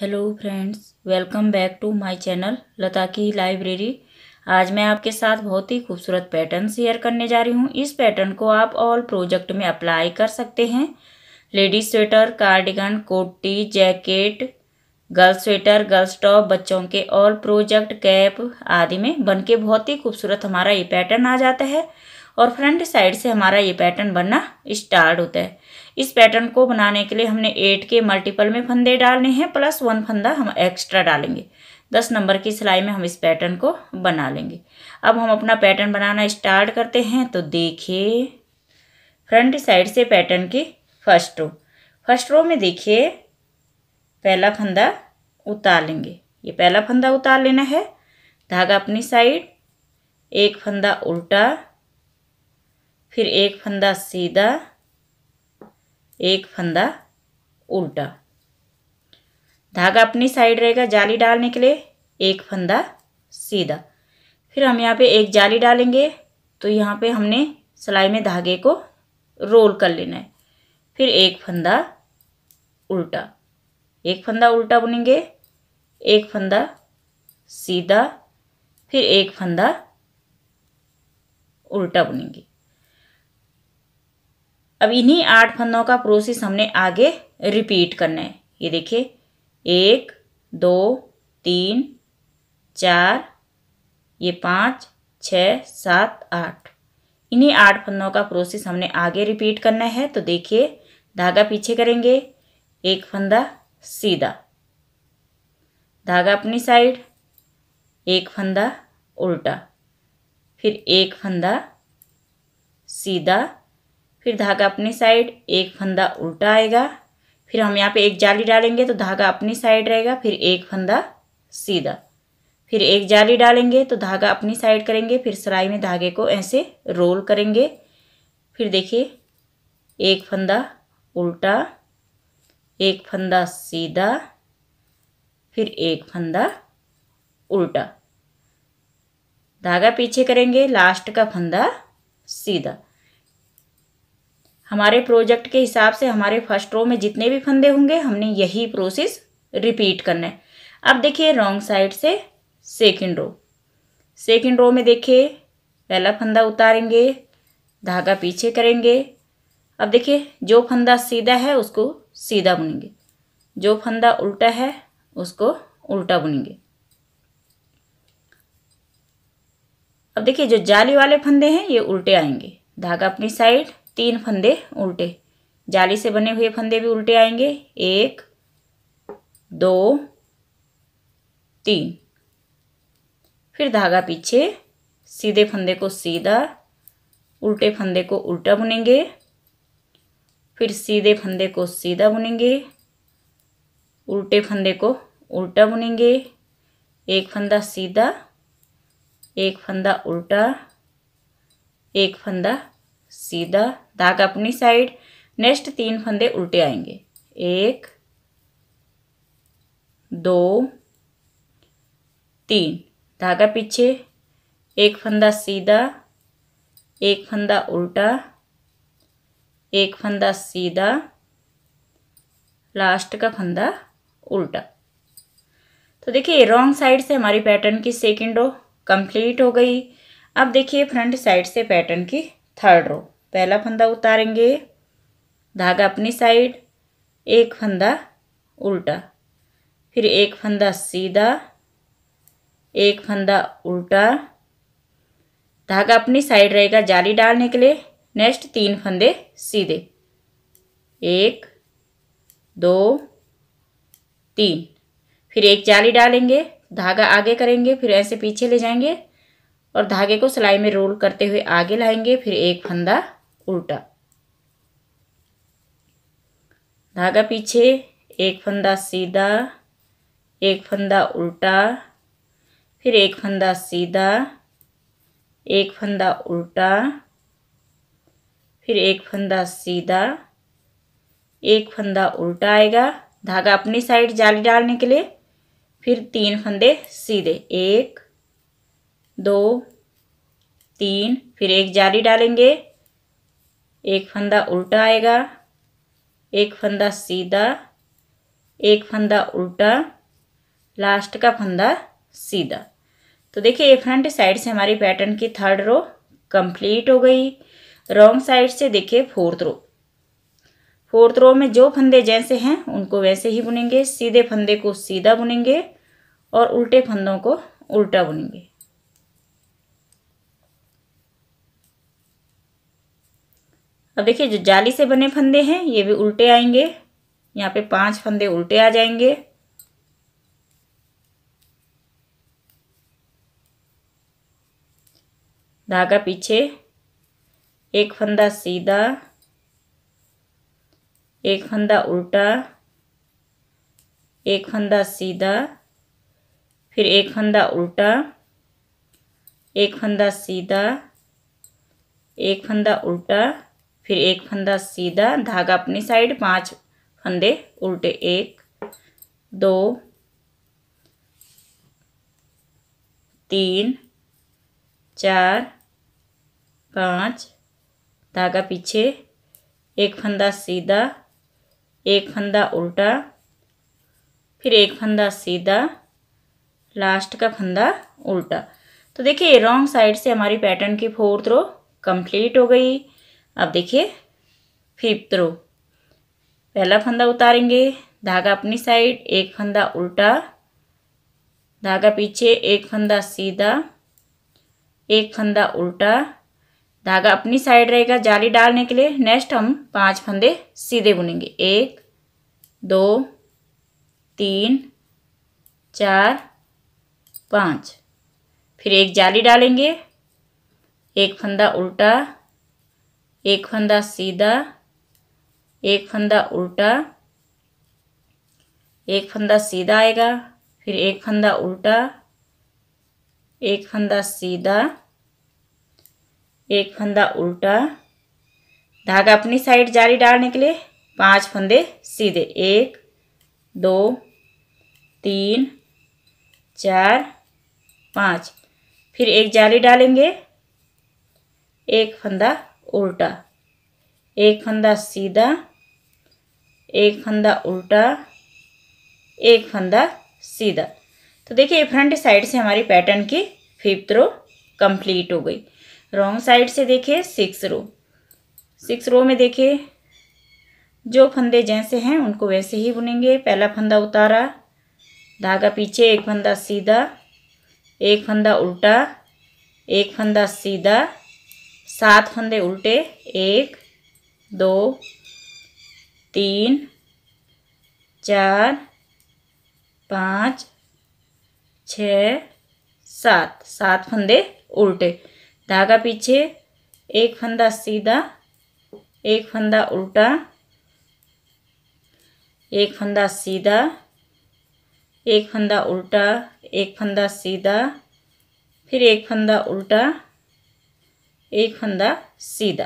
hello friends welcome back to my channel Lata की library आज मैं आपके साथ बहुत ही खूबसूरत पैटर्न शेयर करने जा रही हूँ इस पैटर्न को आप ऑल प्रोजेक्ट में अप्लाई कर सकते हैं लेडीज स्वेटर कार्डिगन कोटी jacket girls sweater girls top बच्चों के ऑल प्रोजेक्ट कैप आदि में बन के बहुत ही खूबसूरत हमारा ये पैटर्न आ जाता है और फ्रंट साइड से हमारा ये पैटर्न बनना स्टार्ट होता है इस पैटर्न को बनाने के लिए हमने एट के मल्टीपल में फंदे डालने हैं प्लस वन फंदा हम एक्स्ट्रा डालेंगे दस नंबर की सिलाई में हम इस पैटर्न को बना लेंगे अब हम अपना पैटर्न बनाना स्टार्ट करते हैं तो देखिए फ्रंट साइड से पैटर्न की फर्स्ट रो फर्स्ट रो में देखिए पहला फंदा उतार लेंगे ये पहला फंदा उतार लेना है धागा अपनी साइड एक फंदा उल्टा फिर एक फंदा सीधा एक फंदा उल्टा धागा अपनी साइड रहेगा जाली डालने के लिए एक फंदा सीधा फिर हम यहाँ पे एक जाली डालेंगे तो यहाँ पे हमने सिलाई में धागे को रोल कर लेना है फिर एक फंदा उल्टा एक फंदा उल्टा बुनेंगे एक फंदा सीधा फिर एक फंदा उल्टा बुनेंगे अब इन्हीं आठ फंदों का प्रोसेस हमने आगे रिपीट करना है ये देखिए एक दो तीन चार ये पाँच छ सात आठ इन्हीं आठ फंदों का प्रोसेस हमने आगे रिपीट करना है तो देखिए धागा पीछे करेंगे एक फंदा सीधा धागा अपनी साइड एक फंदा उल्टा फिर एक फंदा सीधा फिर धागा अपनी साइड एक फंदा उल्टा आएगा फिर हम यहाँ पे एक जाली डालेंगे तो धागा अपनी साइड रहेगा फिर एक फंदा सीधा फिर एक जाली डालेंगे तो धागा अपनी साइड करेंगे फिर सराई में धागे को ऐसे रोल करेंगे फिर देखिए एक फंदा उल्टा एक फंदा सीधा फिर एक फंदा उल्टा धागा पीछे करेंगे लास्ट का फंदा सीधा हमारे प्रोजेक्ट के हिसाब से हमारे फर्स्ट रो में जितने भी फंदे होंगे हमने यही प्रोसेस रिपीट करना है अब देखिए रॉन्ग साइड से सेकेंड रो सेकेंड रो में देखिए पहला फंदा उतारेंगे धागा पीछे करेंगे अब देखिए जो फंदा सीधा है उसको सीधा बुनेंगे जो फंदा उल्टा है उसको उल्टा बुनेंगे अब देखिए जो जाली वाले फंदे हैं ये उल्टे आएंगे धागा अपनी साइड तीन फंदे उल्टे जाली से बने हुए फंदे भी उल्टे आएंगे एक दो तीन फिर धागा पीछे सीधे फंदे को सीधा उल्टे फंदे को उल्टा बुनेंगे फिर सीधे फंदे को सीधा बुनेंगे उल्टे फंदे को उल्टा बुनेंगे एक फंदा सीधा एक फंदा उल्टा एक फंदा सीधा धागा अपनी साइड नेक्स्ट तीन फंदे उल्टे आएंगे एक दो तीन धागा पीछे एक फंदा सीधा एक फंदा उल्टा एक फंदा सीधा लास्ट का फंदा उल्टा तो देखिए रॉन्ग साइड से हमारी पैटर्न की सेकेंड रो कंप्लीट हो गई अब देखिए फ्रंट साइड से पैटर्न की थर्ड रो पहला फंदा उतारेंगे धागा अपनी साइड एक फंदा उल्टा फिर एक फंदा सीधा एक फंदा उल्टा धागा अपनी साइड रहेगा जाली डालने के लिए नेक्स्ट तीन फंदे सीधे एक दो तीन फिर एक जाली डालेंगे धागा आगे करेंगे फिर ऐसे पीछे ले जाएंगे और धागे को सिलाई में रोल करते हुए आगे लाएंगे फिर एक फंदा उल्टा धागा पीछे एक फंदा सीधा एक फंदा उल्टा फिर एक फंदा सीधा एक फंदा उल्टा फिर एक फंदा सीधा एक फंदा उल्टा आएगा धागा अपनी साइड जाली डालने के लिए फिर तीन फंदे सीधे एक दो तीन फिर एक जाली डालेंगे एक फंदा उल्टा आएगा एक फंदा सीधा एक फंदा उल्टा लास्ट का फंदा सीधा तो देखिए ये फ्रंट साइड से हमारी पैटर्न की थर्ड रो कंप्लीट हो गई रॉन्ग साइड से देखिए फोर्थ रो फोर्थ रो में जो फंदे जैसे हैं उनको वैसे ही बुनेंगे सीधे फंदे को सीधा बुनेंगे और उल्टे फंदों को उल्टा बुनेंगे अब देखिए जो जाली से बने फंदे हैं ये भी उल्टे आएंगे यहाँ पे पांच फंदे उल्टे आ जाएंगे धागा पीछे एक फंदा सीधा एक फंदा उल्टा एक फंदा सीधा फिर एक फंदा उल्टा एक फंदा सीधा एक फंदा उल्टा फिर एक फंदा सीधा धागा अपनी साइड पांच फंदे उल्टे एक दो तीन चार पाँच धागा पीछे एक फंदा सीधा एक फंदा उल्टा फिर एक फंदा सीधा लास्ट का फंदा उल्टा तो देखिए रॉन्ग साइड से हमारी पैटर्न की फोर्थ रो कंप्लीट हो गई अब देखिए फिफ्थ तो रो पहला फंदा उतारेंगे धागा अपनी साइड एक फंदा उल्टा धागा पीछे एक फंदा सीधा एक फंदा उल्टा धागा अपनी साइड रहेगा जाली डालने के लिए नेक्स्ट हम पांच फंदे सीधे बुनेंगे एक दो तीन चार पाँच फिर एक जाली डालेंगे एक फंदा उल्टा एक फंदा सीधा एक फंदा उल्टा एक फंदा सीधा आएगा फिर एक फंदा उल्टा एक फंदा सीधा एक फंदा उल्टा धागा अपनी साइड जारी डालने के लिए पांच फंदे सीधे एक दो तीन चार पाँच फिर एक जाली डालेंगे एक फंदा उल्टा एक फंदा सीधा एक फंदा उल्टा एक फंदा सीधा तो देखिए फ्रंट साइड से हमारी पैटर्न की फिफ्थ रो कंप्लीट हो गई रॉन्ग साइड से देखिए सिक्स रो सिक्स रो में देखिए जो फंदे जैसे हैं उनको वैसे ही बुनेंगे पहला फंदा उतारा धागा पीछे एक फंदा सीधा एक फंदा उल्टा एक फंदा सीधा सात फंदे उल्टे एक दो तीन चार पाँच छ सात सात फंदे उल्टे धागा पीछे एक फंदा सीधा एक फंदा उल्टा एक फंदा सीधा एक फंदा उल्टा एक फंदा सीधा फिर एक फंदा उल्टा एक फंदा सीधा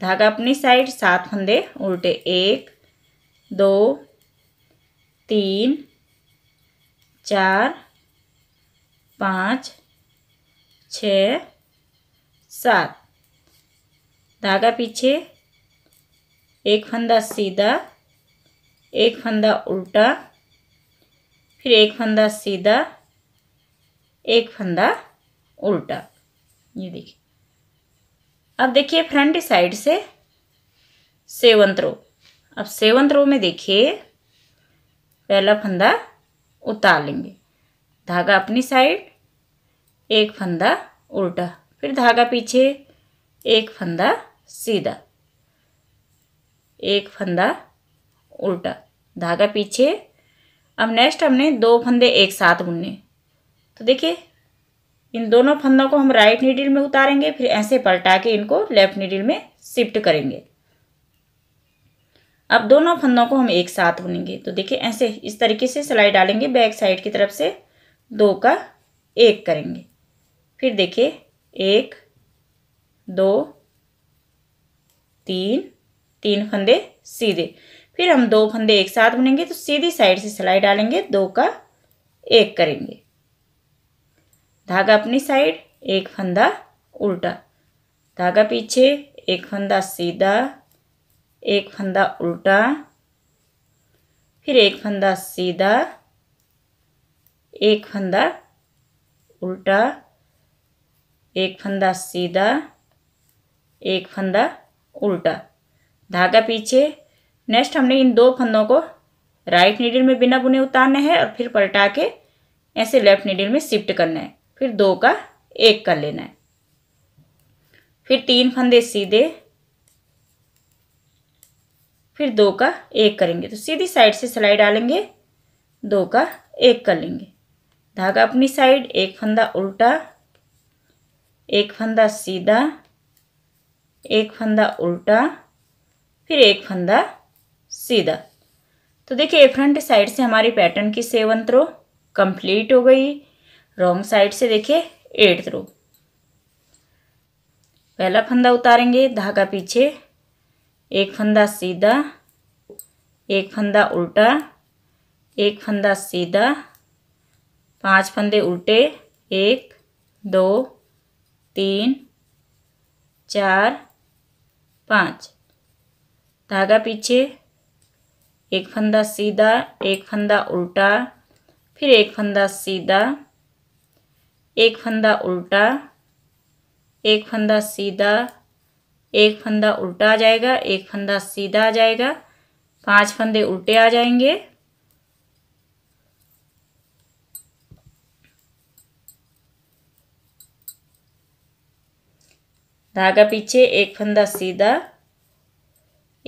धागा अपनी साइड सात फंदे उल्टे एक दो तीन चार पाँच छ सात धागा पीछे एक फंदा सीधा एक फंदा उल्टा फिर एक फंदा सीधा एक फंदा उल्टा ये देखिए अब देखिए फ्रंट साइड से सेवंत रो अब सेवंथ रो में देखिए पहला फंदा उतार लेंगे धागा अपनी साइड एक फंदा उल्टा फिर धागा पीछे एक फंदा सीधा एक फंदा उल्टा धागा पीछे अब नेक्स्ट हमने दो फंदे एक साथ बुनने तो देखिए इन दोनों फंदों को हम राइट नीडिल में उतारेंगे फिर ऐसे पलटा के इनको लेफ्ट नीडिल में शिफ्ट करेंगे अब दोनों फंदों को हम एक साथ बुनेंगे तो देखिए ऐसे इस तरीके से सिलाई डालेंगे बैक साइड की तरफ से दो का एक करेंगे फिर देखिए एक दो तीन तीन फंदे सीधे फिर हम दो फंदे एक साथ बुनेंगे तो सीधी साइड से सिलाई डालेंगे दो का एक करेंगे धागा अपनी साइड एक फंदा उल्टा धागा पीछे एक फंदा सीधा एक फंदा उल्टा फिर एक फंदा सीधा एक फंदा उल्टा एक फंदा सीधा एक फंदा उल्टा धागा पीछे नेक्स्ट हमने इन दो फंदों को राइट नीडल में बिना बुने उतारना है और फिर पलटा के ऐसे लेफ्ट नीडल में शिफ्ट करना है फिर दो का एक कर लेना है फिर तीन फंदे सीधे फिर दो का एक करेंगे तो सीधी साइड से सिलाई डालेंगे दो का एक कर लेंगे धागा अपनी साइड एक फंदा उल्टा एक फंदा सीधा एक फंदा उल्टा फिर एक फंदा सीधा तो देखिए फ्रंट साइड से हमारी पैटर्न की सेवन थ्रो कंप्लीट हो गई रॉन्ग साइड से देखे एट थ्रो पहला फंदा उतारेंगे धागा पीछे एक फंदा सीधा एक फंदा उल्टा एक फंदा सीधा पांच फंदे उल्टे एक दो तीन चार पाँच धागा पीछे एक फंदा सीधा एक फंदा उल्टा फिर एक फंदा सीधा एक फंदा उल्टा एक फंदा सीधा एक फंदा उल्टा आ जाएगा एक फंदा सीधा आ जाएगा पांच फंदे उल्टे आ जाएंगे धागा पीछे एक फंदा सीधा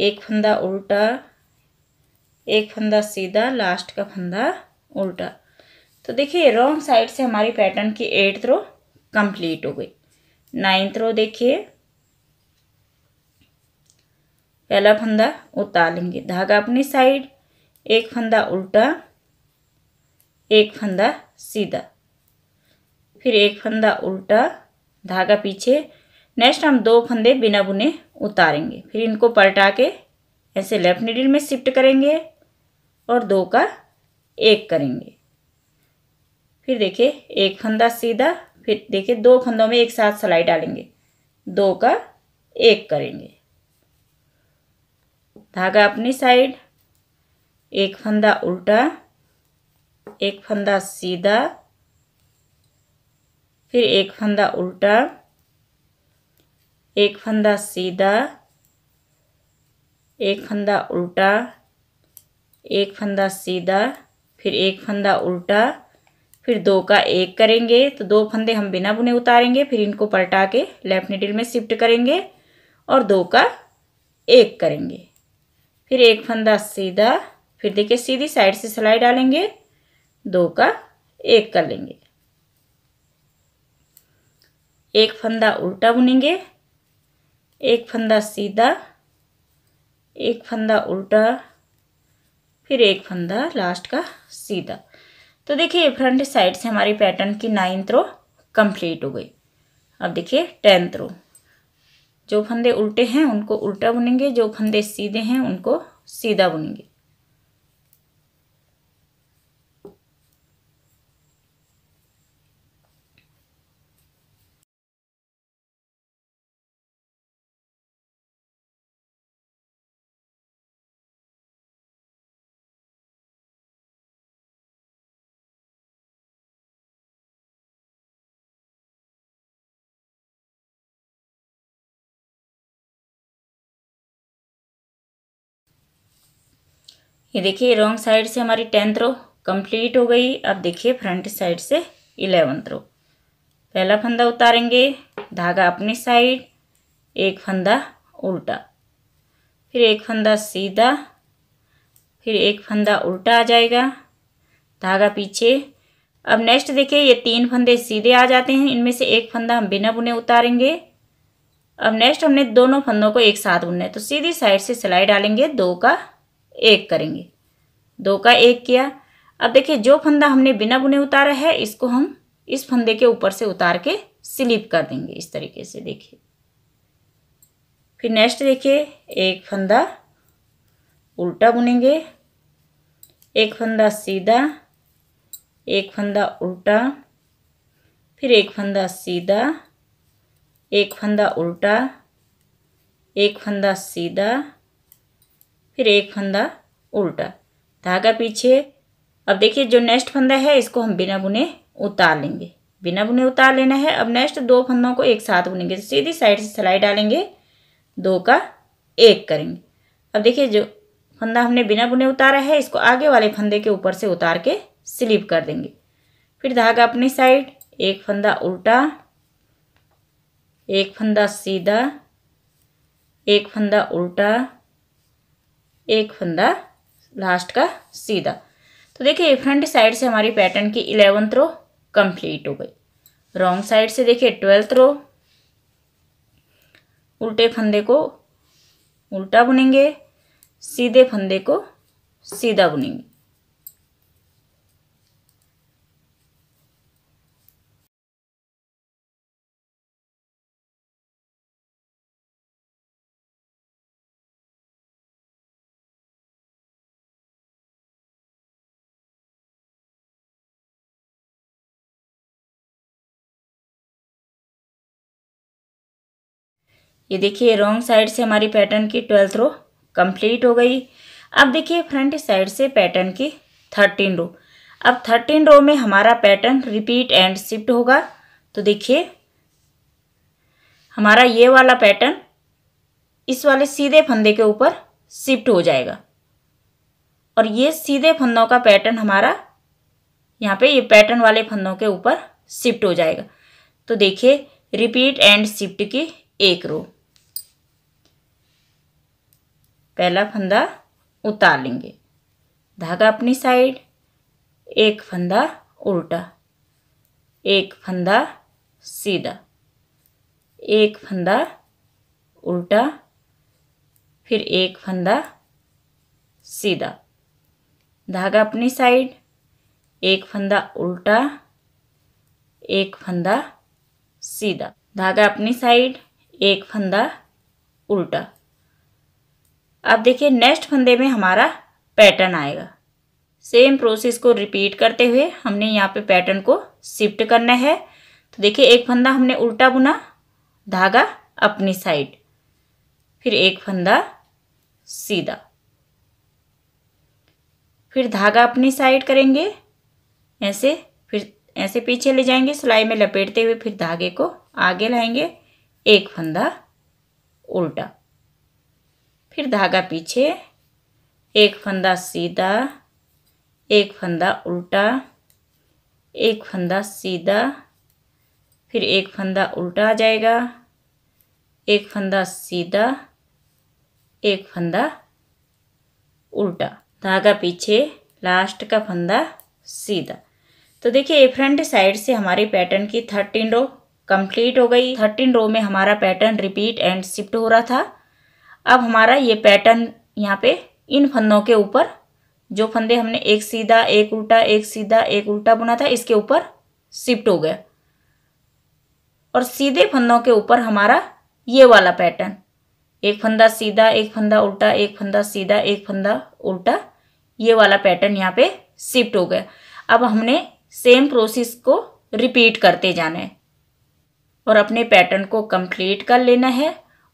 एक फंदा उल्टा एक फंदा सीधा लास्ट का फंदा उल्टा तो देखिए रॉन्ग साइड से हमारी पैटर्न की एट रो कंप्लीट हो गई नाइन्थ रो देखिए पहला फंदा उतार लेंगे धागा अपनी साइड एक फंदा उल्टा एक फंदा सीधा फिर एक फंदा उल्टा धागा पीछे नेक्स्ट हम दो फंदे बिना बुने उतारेंगे फिर इनको पलटा के ऐसे लेफ्ट नीडल में शिफ्ट करेंगे और दो का एक करेंगे फिर देखिए एक फंदा सीधा फिर देखिए दो फंदों में एक साथ सलाई डालेंगे दो का एक करेंगे धागा अपनी साइड एक फंदा उल्टा एक फंदा सीधा फिर एक फंदा उल्टा एक फंदा सीधा एक फंदा उल्टा एक फंदा सीधा फिर एक फंदा उल्टा फिर दो का एक करेंगे तो दो फंदे हम बिना बुने उतारेंगे फिर इनको पलटा के लेफ्ट निडिल में शिफ्ट करेंगे और दो का एक करेंगे फिर एक फंदा सीधा फिर देखिए सीधी साइड से सिलाई डालेंगे दो का एक कर लेंगे एक फंदा उल्टा बुनेंगे एक फंदा सीधा एक फंदा उल्टा फिर एक फंदा लास्ट का सीधा तो देखिए फ्रंट साइड से हमारी पैटर्न की नाइन्थ रो कंप्लीट हो गई अब देखिए टेंथ रो जो फंदे उल्टे हैं उनको उल्टा बुनेंगे जो फंदे सीधे हैं उनको सीधा बुनेंगे ये देखिए रॉन्ग साइड से हमारी टेंथ रो कंप्लीट हो गई अब देखिए फ्रंट साइड से इलेवंथ रो पहला फंदा उतारेंगे धागा अपनी साइड एक फंदा उल्टा फिर एक फंदा सीधा फिर एक फंदा उल्टा आ जाएगा धागा पीछे अब नेक्स्ट देखिए ये तीन फंदे सीधे आ जाते हैं इनमें से एक फंदा हम बिना बुने उतारेंगे अब नेक्स्ट हमने दोनों फंदों को एक साथ बुनना है तो सीधी साइड से सिलाई डालेंगे दो का एक करेंगे दो का एक किया अब देखिए जो फंदा हमने बिना बुने उतारा है इसको हम इस फंदे के ऊपर से उतार के स्लिप कर देंगे इस तरीके से देखिए फिर नेक्स्ट देखिए एक फंदा उल्टा बुनेंगे एक फंदा सीधा एक फंदा उल्टा फिर एक फंदा सीधा एक फंदा उल्टा एक फंदा सीधा फिर एक फंदा उल्टा धागा पीछे अब देखिए जो नेक्स्ट फंदा है इसको हम बिना बुने उतार लेंगे बिना बुने उतार लेना है अब नेक्स्ट दो फंदों को एक साथ बुनेंगे सीधी साइड से सिलाई डालेंगे दो का एक करेंगे अब देखिए जो फंदा हमने बिना बुने उतारा है इसको आगे वाले फंदे के ऊपर से उतार के स्लिप कर देंगे फिर धागा अपनी साइड एक फंदा उल्टा एक फंदा सीधा एक फंदा उल्टा एक फंदा लास्ट का सीधा तो देखिए फ्रंट साइड से हमारी पैटर्न की इलेवंथ रो कंप्लीट हो गई रॉन्ग साइड से देखिए ट्वेल्थ रो उल्टे फंदे को उल्टा बुनेंगे सीधे फंदे को सीधा बुनेंगे ये देखिए रॉन्ग साइड से हमारी पैटर्न की ट्वेल्थ रो कंप्लीट हो गई अब देखिए फ्रंट साइड से पैटर्न की थर्टीन रो अब थर्टीन रो में हमारा पैटर्न रिपीट एंड शिफ्ट होगा तो देखिए हमारा ये वाला पैटर्न इस वाले सीधे फंदे के ऊपर शिफ्ट हो जाएगा और ये सीधे फंदों का पैटर्न हमारा यहाँ पे ये पैटर्न वाले फंदों के ऊपर शिफ्ट हो जाएगा तो देखिए रिपीट एंड शिफ्ट की एक रो पहला फंदा उतार लेंगे धागा अपनी साइड एक फंदा उल्टा एक फंदा सीधा एक फंदा उल्टा फिर एक फंदा सीधा धागा अपनी साइड एक फंदा उल्टा एक फंदा सीधा धागा अपनी साइड एक फंदा उल्टा अब देखिए नेक्स्ट फंदे में हमारा पैटर्न आएगा सेम प्रोसेस को रिपीट करते हुए हमने यहाँ पे पैटर्न को शिफ्ट करना है तो देखिए एक फंदा हमने उल्टा बुना धागा अपनी साइड फिर एक फंदा सीधा फिर धागा अपनी साइड करेंगे ऐसे फिर ऐसे पीछे ले जाएंगे सिलाई में लपेटते हुए फिर धागे को आगे लाएंगे एक फंदा उल्टा फिर धागा पीछे एक फंदा सीधा एक फंदा उल्टा एक फंदा सीधा फिर एक फंदा उल्टा आ जाएगा एक फंदा सीधा एक फंदा उल्टा धागा पीछे लास्ट का फंदा सीधा तो देखिए फ्रंट साइड से हमारे पैटर्न की थर्टीन रो कंप्लीट हो गई थर्टीन रो में हमारा पैटर्न रिपीट एंड शिफ्ट हो रहा था अब हमारा ये पैटर्न यहाँ पे इन फंदों के ऊपर जो फंदे हमने एक सीधा एक उल्टा एक सीधा एक उल्टा बुना था इसके ऊपर शिफ्ट हो गया और सीधे फंदों के ऊपर हमारा ये वाला पैटर्न एक फंदा सीधा एक फंदा उल्टा एक फंदा सीधा एक फंदा उल्टा ये वाला पैटर्न यहाँ पे शिफ्ट हो गया अब हमने सेम प्रोसेस को रिपीट करते जाना है और अपने पैटर्न को कंप्लीट कर लेना है